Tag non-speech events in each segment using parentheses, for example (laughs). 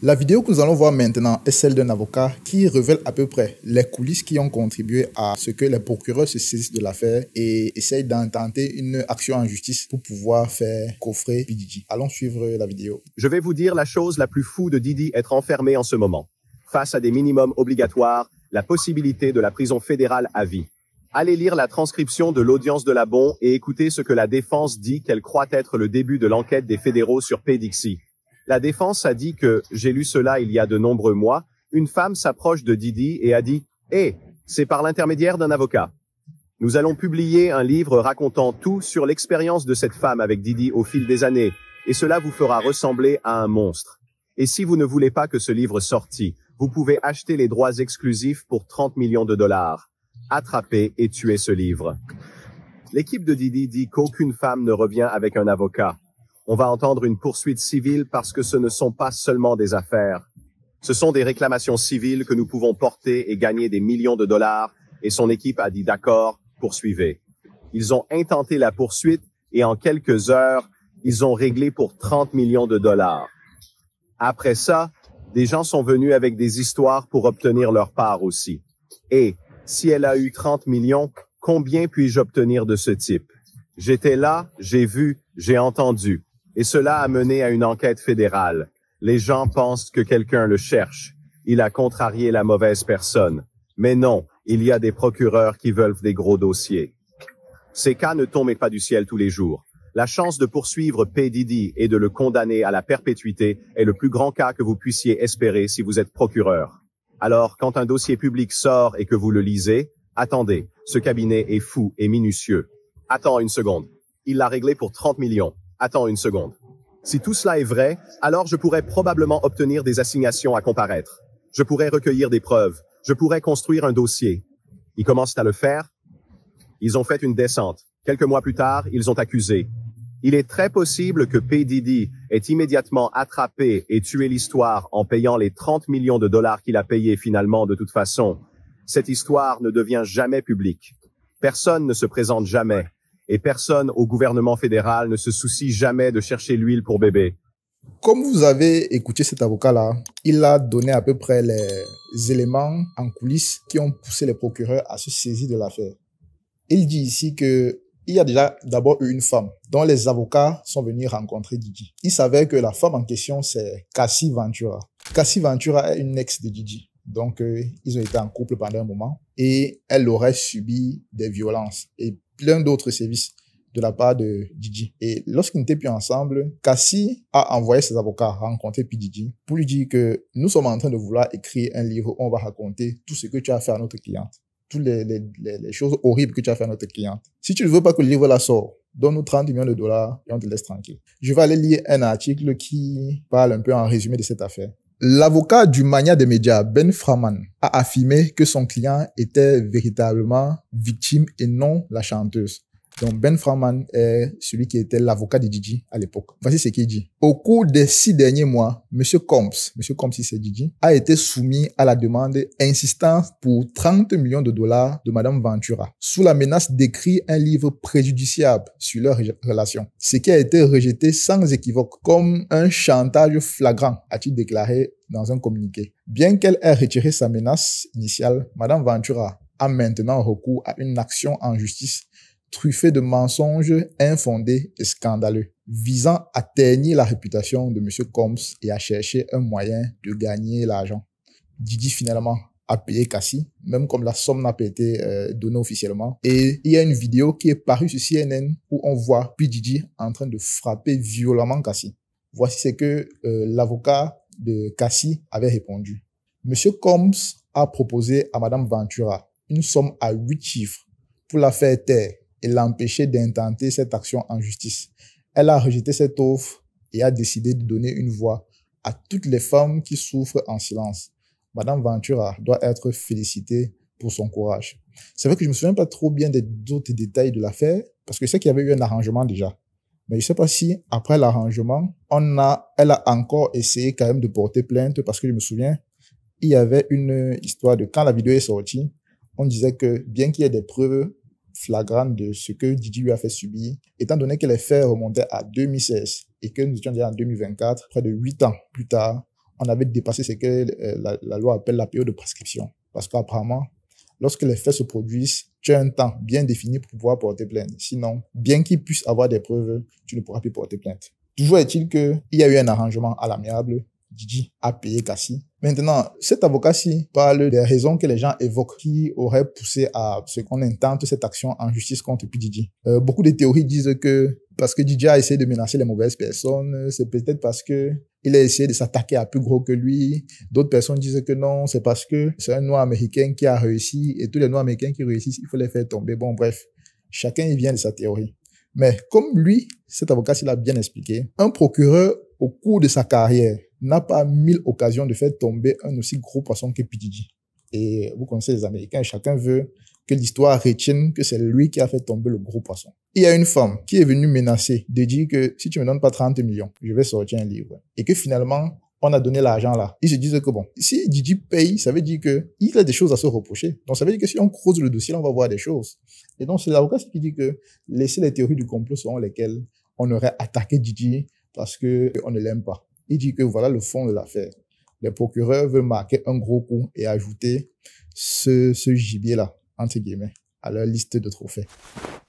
La vidéo que nous allons voir maintenant est celle d'un avocat qui révèle à peu près les coulisses qui ont contribué à ce que les procureurs se saisissent de l'affaire et essayent d'intenter une action en justice pour pouvoir faire coffrer Didi. Allons suivre la vidéo. Je vais vous dire la chose la plus fou de Didi être enfermé en ce moment. Face à des minimums obligatoires, la possibilité de la prison fédérale à vie. Allez lire la transcription de l'audience de la Bon et écoutez ce que la défense dit qu'elle croit être le début de l'enquête des fédéraux sur P. La défense a dit que, j'ai lu cela il y a de nombreux mois, une femme s'approche de Didi et a dit, Hé, eh, c'est par l'intermédiaire d'un avocat. Nous allons publier un livre racontant tout sur l'expérience de cette femme avec Didi au fil des années, et cela vous fera ressembler à un monstre. Et si vous ne voulez pas que ce livre sorti, vous pouvez acheter les droits exclusifs pour 30 millions de dollars. Attrapez et tuez ce livre. L'équipe de Didi dit qu'aucune femme ne revient avec un avocat, on va entendre une poursuite civile parce que ce ne sont pas seulement des affaires. Ce sont des réclamations civiles que nous pouvons porter et gagner des millions de dollars, et son équipe a dit d'accord, poursuivez. Ils ont intenté la poursuite et en quelques heures, ils ont réglé pour 30 millions de dollars. Après ça, des gens sont venus avec des histoires pour obtenir leur part aussi. Et si elle a eu 30 millions, combien puis-je obtenir de ce type? J'étais là, j'ai vu, j'ai entendu et cela a mené à une enquête fédérale. Les gens pensent que quelqu'un le cherche. Il a contrarié la mauvaise personne. Mais non, il y a des procureurs qui veulent des gros dossiers. Ces cas ne tombent pas du ciel tous les jours. La chance de poursuivre P. Didi et de le condamner à la perpétuité est le plus grand cas que vous puissiez espérer si vous êtes procureur. Alors, quand un dossier public sort et que vous le lisez, attendez, ce cabinet est fou et minutieux. Attends une seconde. Il l'a réglé pour 30 millions. Attends une seconde. Si tout cela est vrai, alors je pourrais probablement obtenir des assignations à comparaître. Je pourrais recueillir des preuves. Je pourrais construire un dossier. Ils commencent à le faire. Ils ont fait une descente. Quelques mois plus tard, ils ont accusé. Il est très possible que P. Didi ait immédiatement attrapé et tué l'histoire en payant les 30 millions de dollars qu'il a payé finalement de toute façon. Cette histoire ne devient jamais publique. Personne ne se présente jamais et personne au gouvernement fédéral ne se soucie jamais de chercher l'huile pour bébé. Comme vous avez écouté cet avocat-là, il a donné à peu près les éléments en coulisses qui ont poussé les procureurs à se saisir de l'affaire. Il dit ici qu'il y a déjà d'abord eu une femme dont les avocats sont venus rencontrer Didi. Il savait que la femme en question, c'est Cassie Ventura. Cassie Ventura est une ex de Didi. Donc, euh, ils ont été en couple pendant un moment et elle aurait subi des violences. Et plein d'autres services de la part de Didi. Et lorsqu'ils n'étaient plus ensemble, Cassie a envoyé ses avocats rencontrer Didi pour lui dire que nous sommes en train de vouloir écrire un livre où on va raconter tout ce que tu as fait à notre cliente, toutes les, choses horribles que tu as fait à notre cliente. Si tu ne veux pas que le livre la sorte, donne-nous 30 millions de dollars et on te laisse tranquille. Je vais aller lire un article qui parle un peu en résumé de cette affaire. L'avocat du mania des médias, Ben Framan, a affirmé que son client était véritablement victime et non la chanteuse. Donc Ben Frauman est celui qui était l'avocat de Didi à l'époque. Voici ce qu'il dit. Au cours des six derniers mois, Monsieur Combs, Monsieur Combs, si c'est Didi, a été soumis à la demande insistante pour 30 millions de dollars de Madame Ventura, sous la menace d'écrire un livre préjudiciable sur leur relation, ce qui a été rejeté sans équivoque comme un chantage flagrant, a-t-il déclaré dans un communiqué. Bien qu'elle ait retiré sa menace initiale, Madame Ventura a maintenant recours à une action en justice truffé de mensonges infondés et scandaleux, visant à ternir la réputation de M. Combs et à chercher un moyen de gagner l'argent. Didi finalement a payé Cassie, même comme la somme n'a pas été euh, donnée officiellement. Et il y a une vidéo qui est parue sur CNN où on voit Didi en train de frapper violemment Cassie. Voici ce que euh, l'avocat de Cassie avait répondu. Monsieur Combs a proposé à Madame Ventura une somme à huit chiffres pour la faire taire et l'empêcher d'intenter cette action en justice. Elle a rejeté cette offre et a décidé de donner une voix à toutes les femmes qui souffrent en silence. Madame Ventura doit être félicitée pour son courage. C'est vrai que je me souviens pas trop bien des autres détails de l'affaire parce que je sais qu'il y avait eu un arrangement déjà. Mais je sais pas si après l'arrangement, on a, elle a encore essayé quand même de porter plainte parce que je me souviens, il y avait une histoire de quand la vidéo est sortie, on disait que bien qu'il y ait des preuves, flagrante de ce que Didi lui a fait subir, étant donné que les faits remontaient à 2016 et que nous étions déjà en 2024, près de 8 ans plus tard, on avait dépassé ce que euh, la, loi appelle la période de prescription. Parce qu'apparemment, lorsque les faits se produisent, tu as un temps bien défini pour pouvoir porter plainte. Sinon, bien qu'il puisse avoir des preuves, tu ne pourras plus porter plainte. Toujours est-il qu'il y a eu un arrangement à l'amiable Didi a payé Cassie. Maintenant, cet avocat-ci parle des raisons que les gens évoquent qui auraient poussé à ce qu'on intente cette action en justice contre Didi. Euh, beaucoup de théories disent que parce que Didi a essayé de menacer les mauvaises personnes, c'est peut-être parce que il a essayé de s'attaquer à plus gros que lui. D'autres personnes disent que non, c'est parce que c'est un noir américain qui a réussi et tous les noirs américains qui réussissent, il faut les faire tomber. Bon, bref, chacun il vient de sa théorie. Mais comme lui, cet avocat, ci a bien expliqué, un procureur au cours de sa carrière, n'a pas mille occasions de faire tomber un aussi gros poisson que Pidgey. Et vous connaissez les Américains, chacun veut que l'histoire retienne que c'est lui qui a fait tomber le gros poisson. Il y a une femme qui est venue menacer de dire que si tu me donnes pas 30 millions, je vais sortir un livre. Et que finalement, on a donné l'argent là. Ils se disent que bon, si Didi paye, ça veut dire que il a des choses à se reprocher. Donc ça veut dire que si on creuse le dossier, on va voir des choses. Et donc c'est l'avocat qui dit que laisser les théories du complot selon lesquelles on aurait attaqué Didi parce que on ne l'aime pas. Il dit que voilà le fond de l'affaire. Le procureur veut marquer un gros coup et ajouter ce, ce gibier-là, entre guillemets, à leur liste de trophées.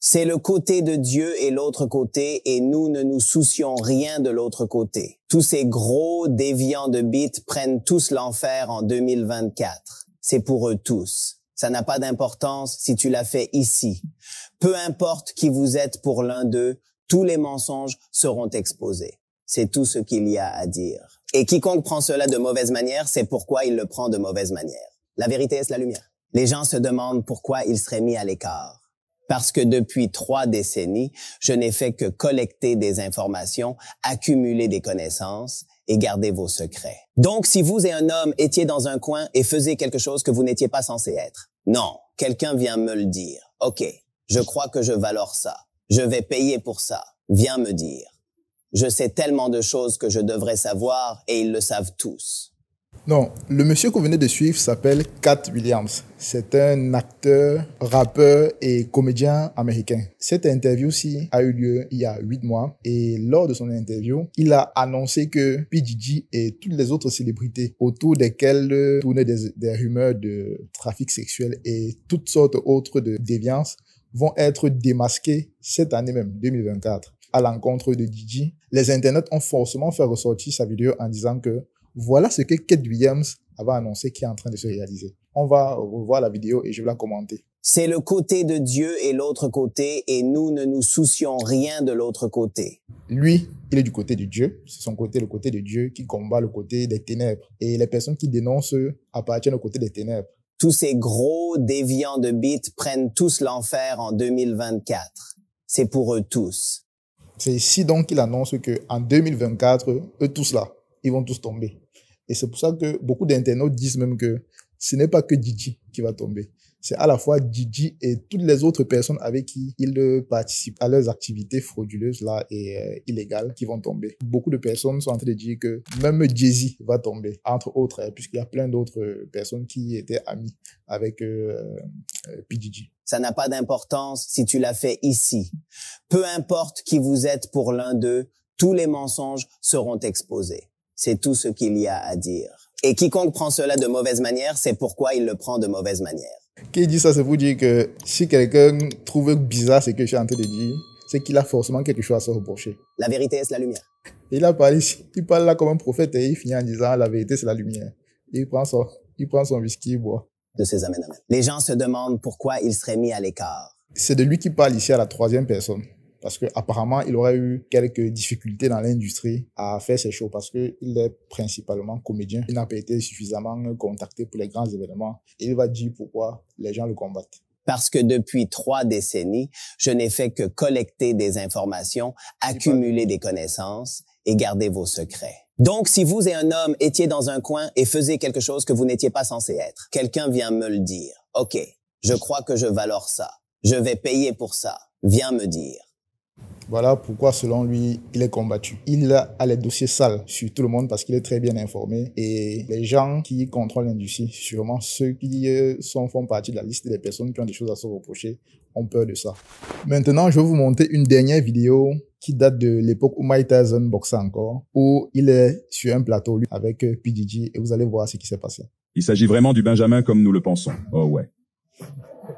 C'est le côté de Dieu et l'autre côté, et nous ne nous soucions rien de l'autre côté. Tous ces gros déviants de bits prennent tous l'enfer en 2024. C'est pour eux tous. Ça n'a pas d'importance si tu l'as fait ici. Peu importe qui vous êtes pour l'un d'eux, tous les mensonges seront exposés. C'est tout ce qu'il y a à dire. Et quiconque prend cela de mauvaise manière, c'est pourquoi il le prend de mauvaise manière. La vérité est la lumière. Les gens se demandent pourquoi ils seraient mis à l'écart. Parce que depuis trois décennies, je n'ai fait que collecter des informations, accumuler des connaissances et garder vos secrets. Donc, si vous et un homme étiez dans un coin et faisiez quelque chose que vous n'étiez pas censé être, non, quelqu'un vient me le dire. OK, je crois que je valore ça. Je vais payer pour ça. Viens me dire. Je sais tellement de choses que je devrais savoir et ils le savent tous. Non, le monsieur qu'on venait de suivre s'appelle Cat Williams. C'est un acteur, rappeur et comédien américain. Cette interview-ci a eu lieu il y a huit mois et lors de son interview, il a annoncé que PGG et toutes les autres célébrités autour desquelles tournaient des, des rumeurs de trafic sexuel et toutes sortes autres de déviances vont être démasqués cette année même, 2024, à l'encontre de Didi. Les internautes ont forcément fait ressortir sa vidéo en disant que voilà ce que Kate Williams avait annoncé qui est en train de se réaliser. On va revoir la vidéo et je vais la commenter. C'est le côté de Dieu et l'autre côté, et nous ne nous soucions rien de l'autre côté. Lui, il est du côté de Dieu. C'est son côté, le côté de Dieu, qui combat le côté des ténèbres. Et les personnes qui dénoncent appartiennent au côté des ténèbres tous ces gros déviants de bits prennent tous l'enfer en 2024. C'est pour eux tous. C'est ici donc qu'il annonce que en 2024, eux tous là, ils vont tous tomber. Et c'est pour ça que beaucoup d'internautes disent même que ce n'est pas que Didi qui va tomber, c'est à la fois Gigi et toutes les autres personnes avec qui il participent à leurs activités frauduleuses là et euh, illégales qui vont tomber. Beaucoup de personnes sont en train de dire que même Jay-Z va tomber, entre autres, hein, puisqu'il y a plein d'autres personnes qui étaient amies avec euh, euh PGG. Ça n'a pas d'importance si tu l'as fait ici. Peu importe qui vous êtes pour l'un d'eux, tous les mensonges seront exposés. C'est tout ce qu'il y a à dire. Et quiconque prend cela de mauvaise manière, c'est pourquoi il le prend de mauvaise manière. Qui dit ça, c'est pour dire que si quelqu'un trouve bizarre ce que je suis en train de dire, c'est qu'il a forcément quelque chose à se reprocher. La vérité c'est la lumière. Il, parle là comme un prophète et il finit en disant la vérité c'est la lumière. il prend son, il prend whisky, il boit. De ses amen, Les gens se demandent pourquoi il serait mis à l'écart. C'est de lui qui parle ici à la troisième personne parce que apparemment il aurait eu quelques difficultés dans l'industrie à faire ses shows parce que il est principalement comédien. Il n'a pas été suffisamment contacté pour les grands événements. Et il va dire pourquoi les gens le combattent parce que depuis trois décennies, je n'ai fait que collecter des informations, accumuler des connaissances et garder vos secrets. Donc, si vous et un homme étiez dans un coin et faisiez quelque chose que vous n'étiez pas censé être, quelqu'un vient me le dire. OK, je crois que je valore ça. Je vais payer pour ça. Viens me dire. Voilà pourquoi, selon lui, il est combattu. Il a les dossiers sales sur tout le monde parce qu'il est très bien informé. Et les gens qui contrôlent l'industrie, sûrement ceux qui euh, sont, font partie de la liste des personnes qui ont des choses à se reprocher, ont peur de ça. Maintenant, je vais vous montrer une dernière vidéo qui date de l'époque où Mike Tyson encore, où il est sur un plateau lui, avec euh, PDG et vous allez voir ce qui s'est passé. Il s'agit vraiment du Benjamin comme nous le pensons. Oh ouais.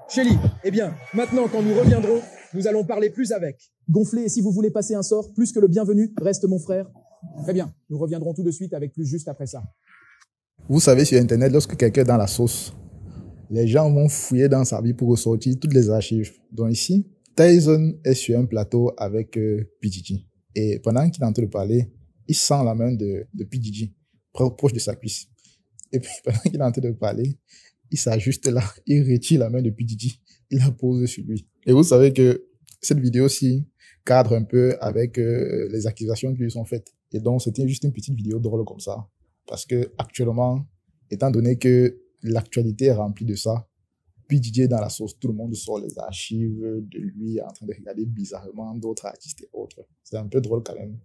Chélie, eh bien, maintenant quand nous reviendrons, nous allons parler plus avec. Gonflez, et si vous voulez passer un sort, plus que le bienvenu, reste mon frère. Très bien, nous reviendrons tout de suite avec plus juste après ça. Vous savez, sur Internet, lorsque quelqu'un est dans la sauce, les gens vont fouiller dans sa vie pour ressortir toutes les archives. Donc ici, Tyson est sur un plateau avec euh, Et pendant qu'il est en train de parler, il sent la main de, de proche de sa cuisse. Et puis (laughs) pendant qu'il est en train de parler, il s'ajuste là, il retire la main de P.G.G. il la pose sur lui. Et vous savez que cette vidéo ci cadre un peu avec euh, les accusations qui lui sont faites. Et donc, c'était juste une petite vidéo drôle comme ça. Parce que actuellement, étant donné que l'actualité est remplie de ça, puis Didier dans la sauce, tout le monde sort les archives de lui en train de regarder bizarrement d'autres artistes et autres. C'est un peu drôle quand même.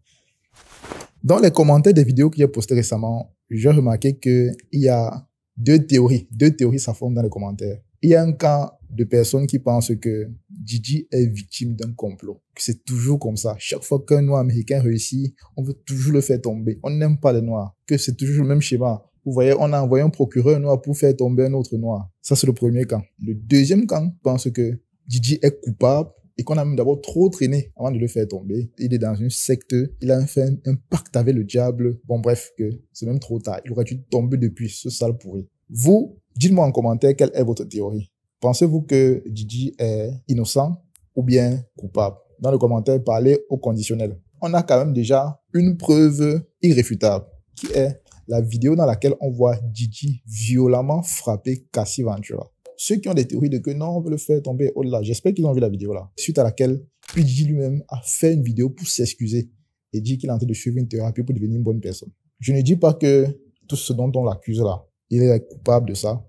Dans les commentaires des vidéos que j'ai postées récemment, j'ai remarqué qu'il y a deux théories. Deux théories s'affrontent dans les commentaires. Il y a un cas de personnes qui pensent que Didi est victime d'un complot. C'est toujours comme ça. Chaque fois qu'un noir américain réussit, on veut toujours le faire tomber. On n'aime pas les noirs. Que c'est toujours le même schéma. Vous voyez, on a envoyé un procureur noir pour faire tomber un autre noir. Ça, c'est le premier camp. Le deuxième camp pense que Didi est coupable et qu'on a même d'abord trop traîné avant de le faire tomber. Il est dans une secte, il a fait un pacte avec le diable. Bon, bref, que c'est même trop tard. Il aurait dû tomber depuis ce sale pourri. Vous, dites-moi en commentaire quelle est votre théorie. Pensez-vous que Didi est innocent ou bien coupable Dans le commentaire, parlez au conditionnel. On a quand même déjà une preuve irréfutable qui est la vidéo dans laquelle on voit Didi violemment frapper Cassie Ventura. Ceux qui ont des théories de que non, on veut le faire tomber au-delà, j'espère qu'ils ont vu la vidéo là. Suite à laquelle Didi lui-même a fait une vidéo pour s'excuser et dit qu'il est en train de suivre une thérapie pour devenir une bonne personne. Je ne dis pas que tout ce dont on l'accuse là, il est coupable de ça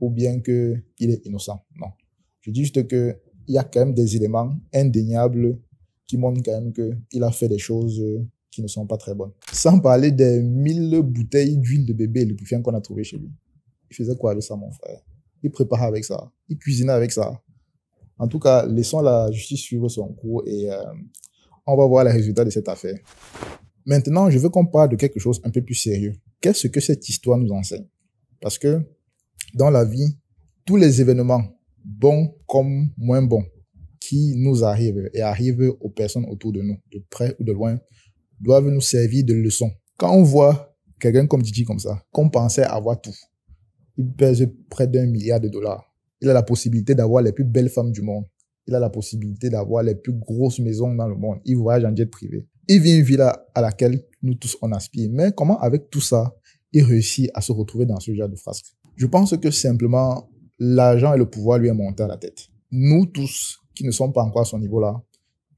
ou bien qu'il est innocent. Non. Je dis juste qu'il y a quand même des éléments indéniables qui montrent quand même qu'il a fait des choses euh, qui ne sont pas très bonnes. Sans parler des mille bouteilles d'huile de bébé lubrifiant qu'on a trouvé chez lui. Il faisait quoi de ça, mon frère Il préparait avec ça. Il cuisinait avec ça. En tout cas, laissons la justice suivre son cours et euh, on va voir les résultats de cette affaire. Maintenant, je veux qu'on parle de quelque chose un peu plus sérieux. Qu'est-ce que cette histoire nous enseigne Parce que dans la vie, tous les événements, bons comme moins bons, qui nous arrivent et arrivent aux personnes autour de nous, de près ou de loin, doivent nous servir de leçons. Quand on voit quelqu'un comme Didi comme ça, qu'on pensait avoir tout, il pèse près d'un milliard de dollars. Il a la possibilité d'avoir les plus belles femmes du monde. Il a la possibilité d'avoir les plus grosses maisons dans le monde. Il voyage en jet privé. Il vit une vie à laquelle nous tous on aspire. Mais comment avec tout ça, il réussit à se retrouver dans ce genre de frasque je pense que simplement, l'argent et le pouvoir lui ont monté à la tête. Nous tous qui ne sommes pas encore à son niveau-là,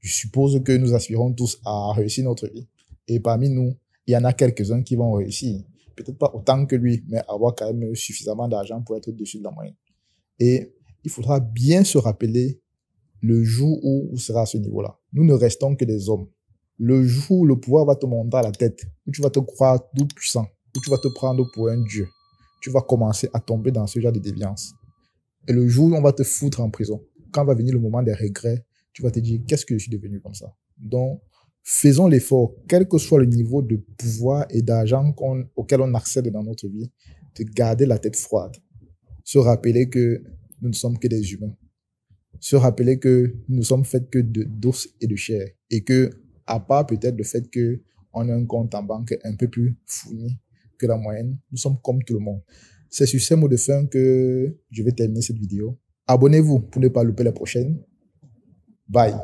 je suppose que nous aspirons tous à réussir notre vie. Et parmi nous, il y en a quelques-uns qui vont réussir. Peut-être pas autant que lui, mais avoir quand même suffisamment d'argent pour être au-dessus de la moyenne. Et il faudra bien se rappeler le jour où on sera à ce niveau-là. Nous ne restons que des hommes. Le jour où le pouvoir va te monter à la tête, où tu vas te croire tout puissant, où tu vas te prendre pour un dieu, tu vas commencer à tomber dans ce genre de déviance. Et le jour où on va te foutre en prison, quand va venir le moment des regrets, tu vas te dire qu'est-ce que je suis devenu comme ça. Donc, faisons l'effort, quel que soit le niveau de pouvoir et d'argent auquel on accède dans notre vie, de garder la tête froide. Se rappeler que nous ne sommes que des humains. Se rappeler que nous ne sommes faits que d'ours et de chair. Et que, à part peut-être le fait qu'on on a un compte en banque un peu plus fourni que la moyenne. Nous sommes comme tout le monde. C'est sur ces mots de fin que je vais terminer cette vidéo. Abonnez-vous pour ne pas louper la prochaine. Bye.